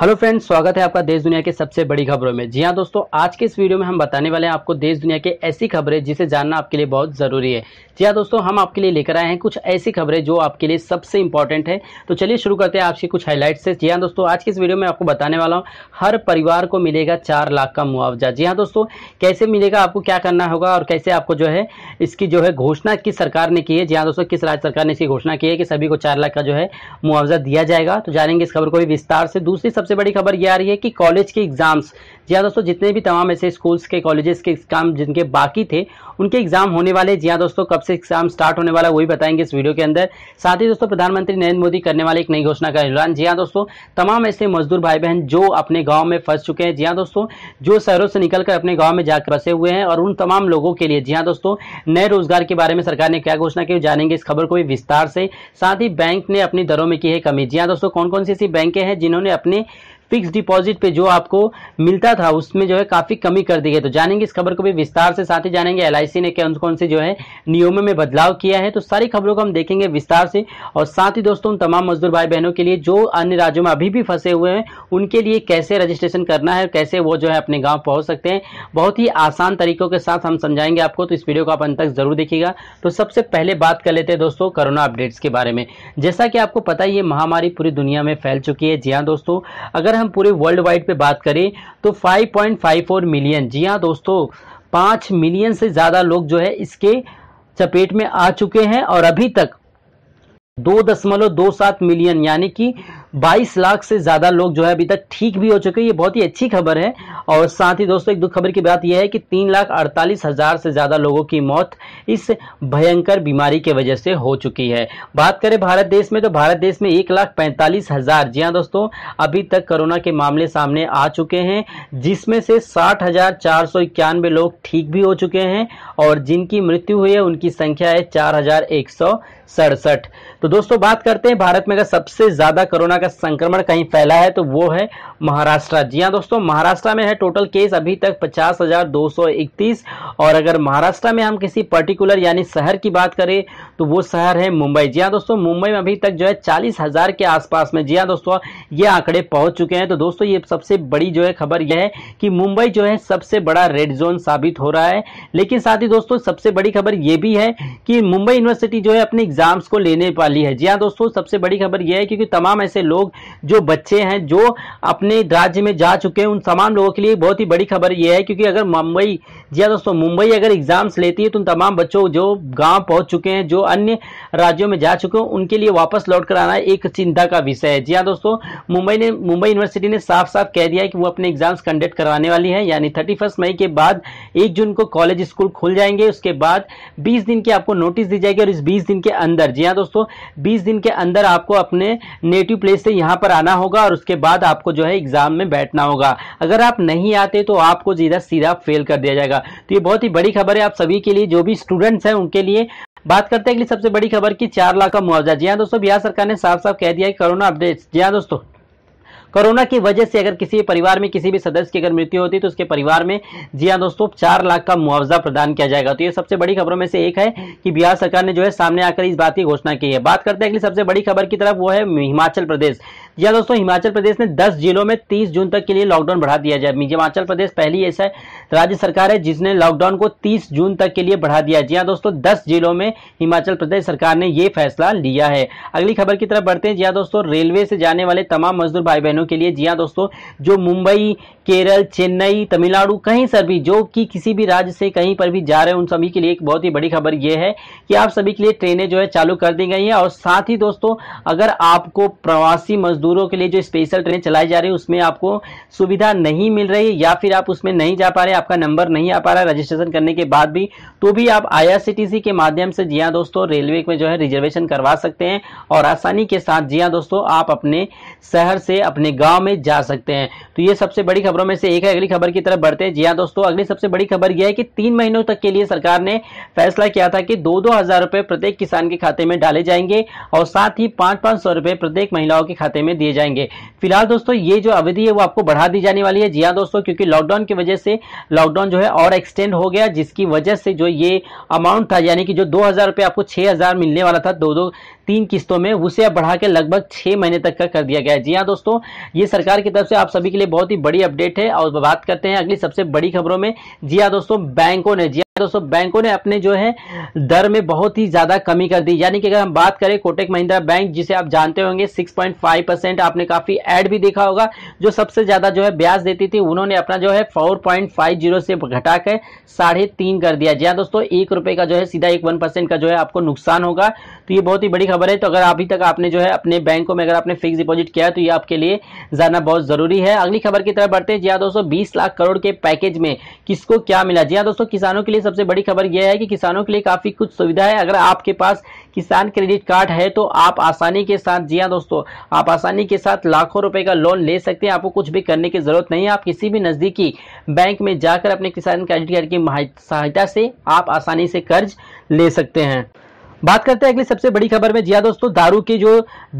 hello friends स्वागत है आपका देश दुनिया के सबसे बड़ी खबरों में जी हाँ दोस्तों आज के इस वीडियो में हम बताने वाले हैं आपको देश दुनिया के ऐसी खबरें जिसे जानना आपके लिए बहुत ज़रूरी है जी हाँ दोस्तों हम आपके लिए लेकर आए हैं कुछ ऐसी खबरें जो आपके लिए सबसे इंपॉर्टेंट है तो चलिए शुरू करते हैं आपकी कुछ हाईलाइट से जी हाँ दोस्तों आज के इस वीडियो में आपको बताने वाला हूँ हर परिवार को मिलेगा चार लाख का मुआवजा जी हाँ दोस्तों कैसे मिलेगा आपको क्या करना होगा और कैसे आपको जो है इसकी जो है घोषणा किस सरकार ने की है जी हाँ दोस्तों किस राज्य सरकार ने इसकी घोषणा की है कि सभी को चार लाख का जो है मुआवजा दिया जाएगा तो जानेंगे इस खबर को भी विस्तार से दूसरी सबसे बड़ी खबर ये आ रही है कि कॉलेज के एग्जाम्स जी हाँ दोस्तों जितने भी तमाम ऐसे स्कूल्स के कॉलेजेस के एग्जाम जिनके बाकी थे उनके एग्जाम होने वाले जी हाँ दोस्तों कब से एग्जाम स्टार्ट होने वाला वही बताएंगे इस वीडियो के अंदर साथ ही दोस्तों प्रधानमंत्री नरेंद्र मोदी करने वाले एक नई घोषणा का ऐलान जी हाँ दोस्तों तमाम ऐसे मजदूर भाई बहन जो अपने गाँव में फंस चुके हैं जी हाँ दोस्तों जो शहरों से निकल अपने गाँव में जाकर बसे हुए हैं और उन तमाम लोगों के लिए जी हाँ दोस्तों नए रोजगार के बारे में सरकार ने क्या घोषणा की जानेंगे इस खबर को भी विस्तार से साथ ही बैंक ने अपनी दरों में की है कमी जी हाँ दोस्तों कौन कौन सी ऐसी बैंकें हैं जिन्होंने अपने फिक्स डिपॉजिट पे जो आपको मिलता था उसमें जो है काफी कमी कर दी गई तो जानेंगे इस खबर को भी विस्तार से साथ ही जानेंगे एल ने कौन कौन से जो है नियमों में बदलाव किया है तो सारी खबरों को हम देखेंगे विस्तार से और साथ ही दोस्तों तमाम मजदूर भाई बहनों के लिए जो अन्य राज्यों में अभी भी फंसे हुए हैं उनके लिए कैसे रजिस्ट्रेशन करना है कैसे वो जो है अपने गाँव पहुँच सकते हैं बहुत ही आसान तरीकों के साथ हम समझाएंगे आपको तो इस वीडियो को आप अंत तक जरूर देखिएगा तो सबसे पहले बात कर लेते हैं दोस्तों कोरोना अपडेट्स के बारे में जैसा कि आपको पता है ये महामारी पूरी दुनिया में फैल चुकी है जी हाँ दोस्तों अगर हम हम पूरे वर्ल्ड वाइड पे बात करें तो 5.54 मिलियन जी हाँ दोस्तों पाँच मिलियन से ज़्यादा लोग जो है इसके चपेट में आ चुके हैं और अभी तक दो दशमलव दो सात मिलियन यानी कि 22 लाख से ज़्यादा लोग जो है अभी तक ठीक भी हो चुके हैं ये बहुत ही अच्छी खबर है और साथ ही दोस्तों एक दुख खबर की बात यह है कि तीन लाख अड़तालीस हज़ार से ज़्यादा लोगों की मौत इस भयंकर बीमारी की वजह से हो चुकी है बात करें भारत देश में तो भारत देश में एक लाख पैंतालीस हज़ार जी हाँ दोस्तों अभी तक कोरोना के मामले सामने आ चुके हैं जिसमें से साठ हज़ार चार सौ इक्यानवे लोग ठीक भी हो चुके हैं और जिनकी मृत्यु हुई है उनकी संख्या है चार हज़ार एक सौ सड़सठ तो दोस्तों बात करते हैं भारत में अगर सबसे ज़्यादा कोरोना का संक्रमण कहीं फैला है तो वो है महाराष्ट्र जी हाँ दोस्तों महाराष्ट्र में है टोटल केस अभी तक पचास और अगर महाराष्ट्र में हम किसी पर्टिकुलर यानी शहर की बात करें तो वो शहर है मुंबई जी हाँ दोस्तों मुंबई में अभी तक जो है चालीस हजार के आसपास में जी हाँ दोस्तों ये आंकड़े पहुंच चुके हैं तो दोस्तों ये सबसे बड़ी जो है खबर यह है कि मुंबई जो है सबसे बड़ा रेड जोन साबित हो रहा है लेकिन साथ ही दोस्तों सबसे बड़ी खबर यह भी है कि मुंबई यूनिवर्सिटी जो है अपने एग्जाम्स को लेने वाली है जी हाँ दोस्तों सबसे बड़ी खबर यह है क्योंकि तमाम ऐसे लोग लोग जो बच्चे हैं जो अपने राज्य में जा चुके हैं उन तमाम लोगों के लिए बहुत ही बड़ी खबर यह है क्योंकि अगर मुंबई जी हाँ दोस्तों मुंबई अगर एग्ज़ाम्स लेती है तो उन तमाम बच्चों जो गाँव पहुँच चुके हैं जो अन्य राज्यों में जा चुके हैं उनके लिए वापस लौट कर आना एक चिंता का विषय है जी हाँ दोस्तों मुंबई ने मुंबई यूनिवर्सिटी ने साफ साफ कह दिया है कि वो अपने एग्ज़ाम्स कंडक्ट करवाने वाली है यानी थर्टी मई के बाद एक जून को कॉलेज स्कूल खुल जाएंगे उसके बाद बीस दिन की आपको नोटिस दी जाएगी और इस बीस दिन के अंदर जी हाँ दोस्तों बीस दिन के अंदर आपको अपने नेटिव प्लेस से यहाँ पर आना होगा और उसके बाद आपको जो है एग्जाम में बैठना होगा अगर आप नहीं आते तो आपको सीधा सीधा फेल कर दिया जाएगा तो ये बहुत ही बड़ी खबर है आप सभी के लिए जो भी स्टूडेंट्स हैं उनके लिए बात करते हैं अगली सबसे बड़ी खबर की चार लाख का मुआवजा जी हाँ दोस्तों बिहार सरकार ने साफ साफ कह दिया है कोरोना अपडेट जी हाँ दोस्तों कोरोना की वजह से अगर किसी परिवार में किसी भी सदस्य की अगर मृत्यु होती तो उसके परिवार में जी हाँ दोस्तों चार लाख का मुआवजा प्रदान किया जाएगा तो ये सबसे बड़ी खबरों में से एक है कि बिहार सरकार ने जो है सामने आकर इस बात की घोषणा की है बात करते हैं अगली सबसे बड़ी खबर की तरफ वो है हिमाचल प्रदेश या दोस्तों हिमाचल प्रदेश ने 10 जिलों में 30 जून तक के लिए लॉकडाउन बढ़ा दिया जाए हिमाचल प्रदेश पहली ऐसा राज्य सरकार है जिसने लॉकडाउन को 30 जून तक के लिए बढ़ा दिया जी हाँ दोस्तों 10 जिलों में हिमाचल प्रदेश सरकार ने ये फैसला लिया है अगली खबर की तरफ बढ़ते हैं जी हाँ दोस्तों रेलवे से जाने वाले तमाम मजदूर भाई बहनों के लिए जी हाँ दोस्तों जो मुंबई केरल चेन्नई तमिलनाडु कहीं सर भी जो कि किसी भी राज्य से कहीं पर भी जा रहे हैं उन सभी के लिए एक बहुत ही बड़ी खबर यह है कि आप सभी के लिए ट्रेनें जो है चालू कर दी गई हैं और साथ ही दोस्तों अगर आपको प्रवासी मजदूर मजदूरों के लिए जो स्पेशल ट्रेन चलाई जा रही है उसमें आपको सुविधा नहीं मिल रही या फिर आप उसमें नहीं जा पा रहे आपका नंबर नहीं आ पा रहा रजिस्ट्रेशन करने के बाद भी तो भी आप आई के माध्यम से जिया हाँ दोस्तों रेलवे में जो है रिजर्वेशन करवा सकते हैं और आसानी के साथ जिया हाँ दोस्तों आप अपने शहर से अपने गाँव में जा सकते हैं तो ये सबसे बड़ी खबरों में से एक है अगली खबर की तरफ बढ़ते हैं जिया हाँ दोस्तों अगली सबसे बड़ी खबर यह है कि तीन महीनों तक के लिए सरकार ने फैसला किया था कि दो दो हजार रुपए प्रत्येक किसान के खाते में डाले जाएंगे और साथ ही पांच पांच सौ रुपए प्रत्येक महिलाओं के खाते में में दिए जाएंगे फिलहाल दोस्तों ये जो अवधि है वो आपको बढ़ा दी जाने वाली है जी हाँ दोस्तों क्योंकि लॉकडाउन की वजह से लॉकडाउन जो है और एक्सटेंड हो गया जिसकी वजह से जो ये अमाउंट था यानी कि जो दो हजार आपको छह हजार मिलने वाला था दो दो तीन किस्तों में उसे अब बढ़ा के लगभग छः महीने तक का कर दिया गया है जी हाँ दोस्तों ये सरकार की तरफ से आप सभी के लिए बहुत ही बड़ी अपडेट है और बात करते हैं अगली सबसे बड़ी खबरों में जी हाँ दोस्तों बैंकों ने जी हाँ दोस्तों बैंकों ने अपने जो है दर में बहुत ही ज्यादा कमी कर दी यानी कि अगर हम बात करें कोटेक महिंद्रा बैंक जिसे आप जानते होंगे 6.5 परसेंट आपने काफी एड भी देखा होगा जो सबसे ज्यादा जो है ब्याज देती थी उन्होंने अपना जो है 4.50 से घटा कर साढ़े तीन कर दिया जी हाँ दोस्तों एक रुपए का जो है सीधा एक वन परसेंट का जो है आपको नुकसान होगा तो ये बहुत ही बड़ी खबर है तो अगर अभी तक आपने जो है अपने बैंकों में अगर आपने फिक्स डिपॉजिट किया है तो ये आपके लिए जानना बहुत जरूरी है अगली खबर की तरफ बढ़ते हैं जी हाँ दोस्तों बीस लाख करोड़ के पैकेज में किसको क्या मिला जी हाँ दोस्तों किसानों के लिए सबसे बड़ी खबर यह है कि किसानों के लिए काफी कुछ सुविधा है अगर आपके पास किसान क्रेडिट कार्ड है तो आप आसानी के साथ जी हाँ दोस्तों आप आसानी के साथ लाखों रुपए का लोन ले सकते हैं आपको कुछ भी करने की जरूरत नहीं है आप किसी भी नजदीकी बैंक में जाकर अपने किसान क्रेडिट कार्ड की सहायता से आप आसानी से कर्ज ले सकते हैं बात करते हैं अगली सबसे बड़ी खबर में जिया हाँ दोस्तों दारू के जो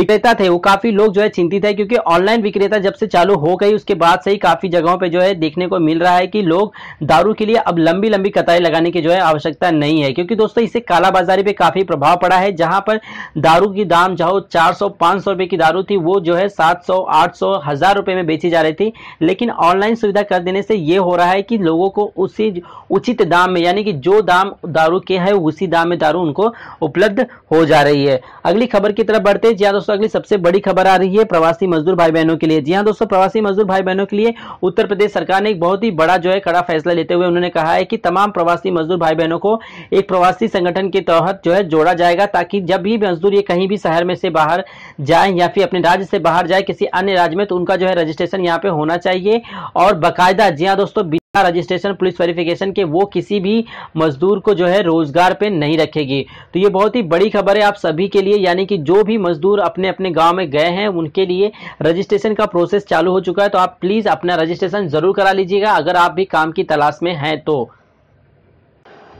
विक्रेता थे वो काफी लोग जो है चिंतित है क्योंकि ऑनलाइन विक्रेता जब से चालू हो गई उसके बाद से ही काफी जगहों पर जो है देखने को मिल रहा है कि लोग दारू के लिए अब लंबी लंबी कतारें लगाने की जो है आवश्यकता नहीं है क्योंकि दोस्तों इससे कालाबाजारी पे काफी प्रभाव पड़ा है जहां पर दारू की दाम जो चार सौ पांच सौ रुपए की दारू थी वो जो है सात सौ आठ सौ हजार रुपए में बेची जा रही थी लेकिन ऑनलाइन सुविधा कर देने से ये हो रहा है कि लोगों को उसी उचित दाम में यानी कि जो दाम दारू के है उसी दाम में दारू उनको उपलब्ध हो जा रही है अगली खबर की तरफ बढ़ते हैं जी हाँ दोस्तों अगली सबसे बड़ी खबर आ रही है प्रवासी मजदूर भाई बहनों के लिए जी हाँ दोस्तों प्रवासी मजदूर भाई बहनों के लिए उत्तर प्रदेश सरकार ने एक बहुत ही बड़ा जो है कड़ा फैसला लेते हुए उन्होंने कहा है कि तमाम प्रवासी मजदूर भाई बहनों को एक प्रवासी संगठन के तहत जो है जोड़ा जाएगा ताकि जब भी मजदूर ये कहीं भी शहर में से बाहर जाए या फिर अपने राज्य से बाहर जाए किसी अन्य राज्य में तो उनका जो है रजिस्ट्रेशन यहाँ पे होना चाहिए और बाकायदा जी हाँ दोस्तों रजिस्ट्रेशन पुलिस वेरिफिकेशन के वो किसी भी मजदूर को जो है रोजगार पे नहीं रखेगी तो ये बहुत ही बड़ी खबर है आप सभी के लिए यानी कि जो भी मजदूर अपने अपने गांव में गए हैं उनके लिए रजिस्ट्रेशन का प्रोसेस चालू हो चुका है तो आप प्लीज अपना रजिस्ट्रेशन जरूर करा लीजिएगा अगर आप भी काम की तलाश में हैं तो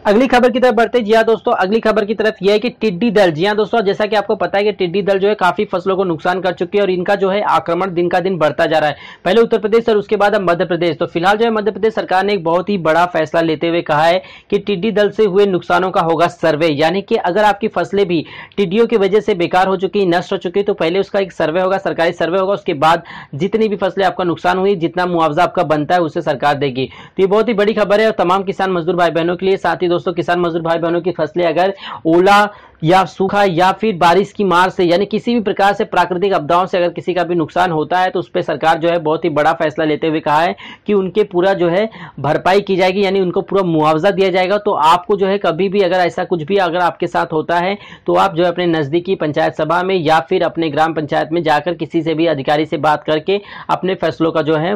अगली खबर की तरफ बढ़ते जी हाँ दोस्तों अगली खबर की तरफ यह है कि टिड्डी दल जी हाँ दोस्तों जैसा कि आपको पता है कि टिड्डी दल जो है काफी फसलों को नुकसान कर चुकी है और इनका जो है आक्रमण दिन का दिन बढ़ता जा रहा है पहले उत्तर प्रदेश और उसके बाद अब मध्य प्रदेश तो फिलहाल जो है मध्य प्रदेश सरकार ने एक बहुत ही बड़ा फैसला लेते हुए कहा है कि टिड्डी दल से हुए नुकसानों का होगा सर्वे यानी कि अगर आपकी फसलें भी टिड्डियों की वजह से बेकार हो चुकी नष्ट हो चुकी तो पहले उसका एक सर्वे होगा सरकारी सर्वे होगा उसके बाद जितनी भी फसलें आपका नुकसान हुई जितना मुआवजा आपका बनता है उसे सरकार देगी तो ये बहुत ही बड़ी खबर है और तमाम किसान मजदूर भाई बहनों के लिए साथ ही दोस्तों किसान मजदूर भाई बहनों की फसलें अगर ओला या सूखा या फिर बारिश की मार से यानी किसी भी प्रकार से प्राकृतिक आपदाओं से अगर किसी का भी नुकसान होता है तो उस पर सरकार जो है बहुत ही बड़ा फैसला लेते हुए कहा है कि उनके पूरा जो है भरपाई की जाएगी यानी उनको पूरा मुआवजा दिया जाएगा तो आपको जो है कभी भी अगर ऐसा कुछ भी अगर आपके साथ होता है तो आप जो है अपने नज़दीकी पंचायत सभा में या फिर अपने ग्राम पंचायत में जाकर किसी से भी अधिकारी से बात करके अपने फैसलों का जो है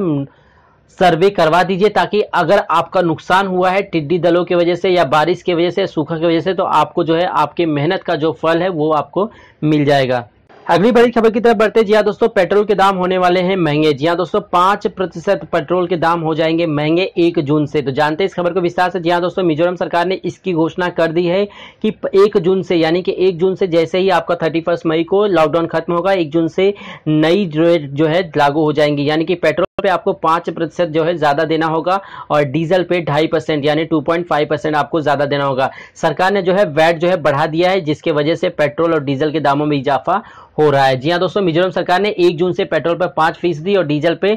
सर्वे करवा दीजिए ताकि अगर आपका नुकसान हुआ है टिड्डी दलों की वजह से या बारिश की वजह से सूखा की वजह से तो आपको जो है आपके मेहनत का जो फल है वो आपको मिल जाएगा अगली बड़ी खबर की तरफ बढ़ते जी हाँ दोस्तों पेट्रोल के दाम होने वाले हैं महंगे जी हाँ दोस्तों पांच प्रतिशत पेट्रोल के दाम हो जाएंगे महंगे एक जून से तो जानते हैं इस खबर को विस्तार से जी हाँ दोस्तों मिजोरम सरकार ने इसकी घोषणा कर दी है कि एक जून से यानी कि एक जून से जैसे ही आपका थर्टी मई को लॉकडाउन खत्म होगा एक जून से नई जो है लागू हो जाएंगी यानी कि पेट्रोल पे आपको पांच प्रतिशत जो है ज़्यादा देना होगा और डीजल पे ढाई परसेंट यानी टू पॉइंट फाइव परसेंट आपको ज़्यादा देना होगा सरकार ने जो है वैट जो है बढ़ा दिया है जिसके वजह से पेट्रोल और डीजल के दामों में इजाफा हो रहा है जी हाँ दोस्तों मिजोरम सरकार ने एक जून से पेट्रोल पर पांच फीसदी और डीजल पे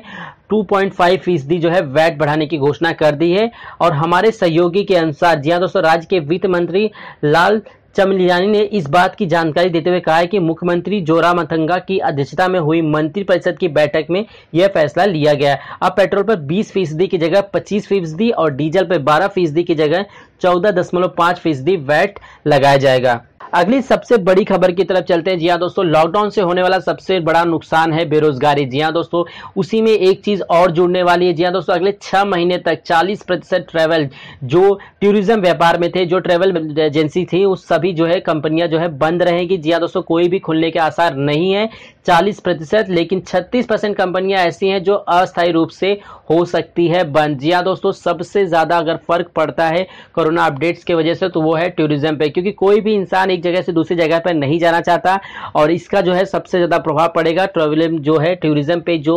2.5 फीसदी जो है वैट बढ़ाने की घोषणा कर दी है और हमारे सहयोगी के अनुसार जी हाँ दोस्तों राज्य के वित्त मंत्री लाल चमलियानी ने इस बात की जानकारी देते हुए कहा है कि मुख्यमंत्री जोरामथंगा की अध्यक्षता में हुई मंत्री परिषद की बैठक में यह फैसला लिया गया अब पेट्रोल पर 20 फीसदी की जगह 25 फीसदी और डीजल पर 12 फीसदी की जगह 14.5 फीसदी वैट लगाया जाएगा अगली सबसे बड़ी खबर की तरफ चलते हैं जी हाँ दोस्तों लॉकडाउन से होने वाला सबसे बड़ा नुकसान है बेरोजगारी जी हाँ दोस्तों उसी में एक चीज और जुड़ने वाली है जी हाँ दोस्तों अगले छह महीने तक चालीस प्रतिशत ट्रैवल जो टूरिज्म व्यापार में थे जो ट्रैवल एजेंसी थी उस सभी जो है कंपनियां जो है बंद रहेंगी जी हाँ दोस्तों कोई भी खुलने के आसार नहीं है चालीस प्रतिशत लेकिन छत्तीस परसेंट कंपनियां ऐसी हैं जो अस्थायी रूप से हो सकती है बंद जी हाँ दोस्तों सबसे ज्यादा अगर फर्क पड़ता है कोरोना अपडेट्स की वजह से तो वो है टूरिज्म पे क्योंकि कोई भी इंसान एक जगह से दूसरी जगह पर नहीं जाना चाहता और इसका जो है सबसे ज़्यादा प्रभाव पड़ेगा ट्रेवलिज्म जो है टूरिज़्म पे जो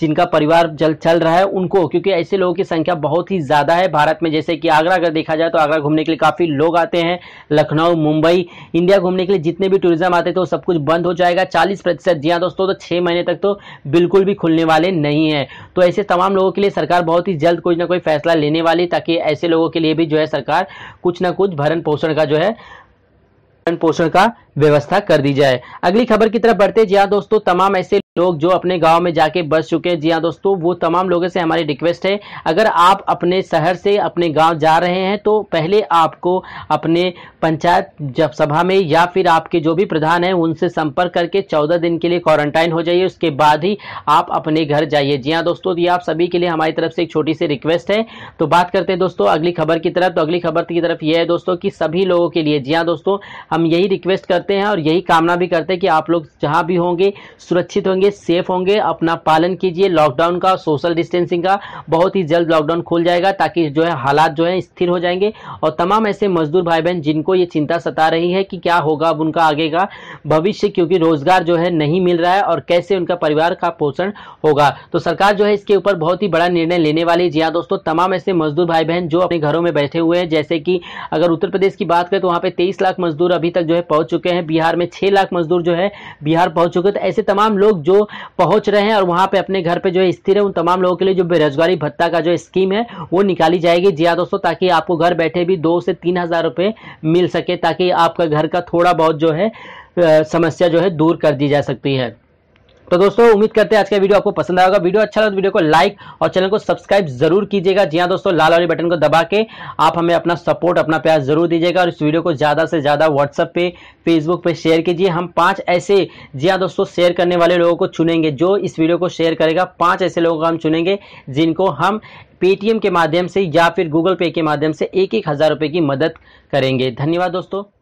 जिनका परिवार जल चल रहा है उनको क्योंकि ऐसे लोगों की संख्या बहुत ही ज़्यादा है भारत में जैसे कि आगरा अगर देखा जाए तो आगरा घूमने के लिए काफ़ी लोग आते हैं लखनऊ मुंबई इंडिया घूमने के लिए जितने भी टूरिज़्म आते थे वो तो सब कुछ बंद हो जाएगा चालीस प्रतिशत जी हाँ दोस्तों तो छः महीने तक तो बिल्कुल भी खुलने वाले नहीं है तो ऐसे तमाम लोगों के लिए सरकार बहुत ही जल्द कोई ना कोई फैसला लेने वाली ताकि ऐसे लोगों के लिए भी जो है सरकार कुछ ना कुछ भरण पोषण का जो है पोषण का व्यवस्था कर दी जाए अगली खबर की तरफ बढ़ते जी हाँ दोस्तों तमाम ऐसे लोग जो अपने गांव में जाके बस चुके हैं जी हाँ दोस्तों वो तमाम लोगों से हमारी रिक्वेस्ट है अगर आप अपने शहर से अपने गांव जा रहे हैं तो पहले आपको अपने पंचायत जब सभा में या फिर आपके जो भी प्रधान हैं उनसे संपर्क करके चौदह दिन के लिए क्वारंटाइन हो जाइए उसके बाद ही आप अपने घर जाइए जी हाँ दोस्तों ये आप सभी के लिए हमारी तरफ से एक छोटी सी रिक्वेस्ट है तो बात करते हैं दोस्तों अगली खबर की तरफ तो अगली खबर की तरफ यह है दोस्तों की सभी लोगों के लिए जी हाँ दोस्तों हम यही रिक्वेस्ट करते हैं और यही कामना भी करते हैं कि आप लोग जहाँ भी होंगे सुरक्षित होंगे रहेंगे सेफ होंगे अपना पालन कीजिए लॉकडाउन का सोशल डिस्टेंसिंग का बहुत ही जल्द लॉकडाउन खुल जाएगा ताकि जो है हालात जो है स्थिर हो जाएंगे और तमाम ऐसे मजदूर भाई बहन जिनको ये चिंता सता रही है कि क्या होगा अब उनका आगे का भविष्य क्योंकि रोजगार जो है नहीं मिल रहा है और कैसे उनका परिवार का पोषण होगा तो सरकार जो है इसके ऊपर बहुत ही बड़ा निर्णय लेने वाली जी हाँ दोस्तों तमाम ऐसे मजदूर भाई बहन जो अपने घरों में बैठे हुए हैं जैसे कि अगर उत्तर प्रदेश की बात करें तो वहाँ पे तेईस लाख मजदूर अभी तक जो है पहुंच चुके हैं बिहार में छह लाख मजदूर जो है बिहार पहुंच चुके तो ऐसे तमाम लोग जो जो पहुंच रहे हैं और वहां पे अपने घर पे जो है स्थिर है उन तमाम लोगों के लिए जो बेरोजगारी भत्ता का जो स्कीम है वो निकाली जाएगी जी हाँ दोस्तों ताकि आपको घर बैठे भी दो से तीन हज़ार रुपये मिल सके ताकि आपका घर का थोड़ा बहुत जो है समस्या जो है दूर कर दी जा सकती है तो दोस्तों उम्मीद करते हैं आज का वीडियो आपको पसंद आएगा वीडियो अच्छा लगा तो वीडियो को लाइक और चैनल को सब्सक्राइब जरूर कीजिएगा जी हाँ दोस्तों लाल वाले बटन को दबा के आप हमें अपना सपोर्ट अपना प्यार जरूर दीजिएगा और इस वीडियो को ज़्यादा से ज़्यादा व्हाट्सअप पे फेसबुक पे शेयर कीजिए हम पांच ऐसे जी हाँ दोस्तों शेयर करने वाले लोगों को चुनेंगे जो इस वीडियो को शेयर करेगा पांच ऐसे लोगों को हम चुनेंगे जिनको हम पेटीएम के माध्यम से या फिर गूगल पे के माध्यम से एक एक हज़ार रुपये की मदद करेंगे धन्यवाद दोस्तों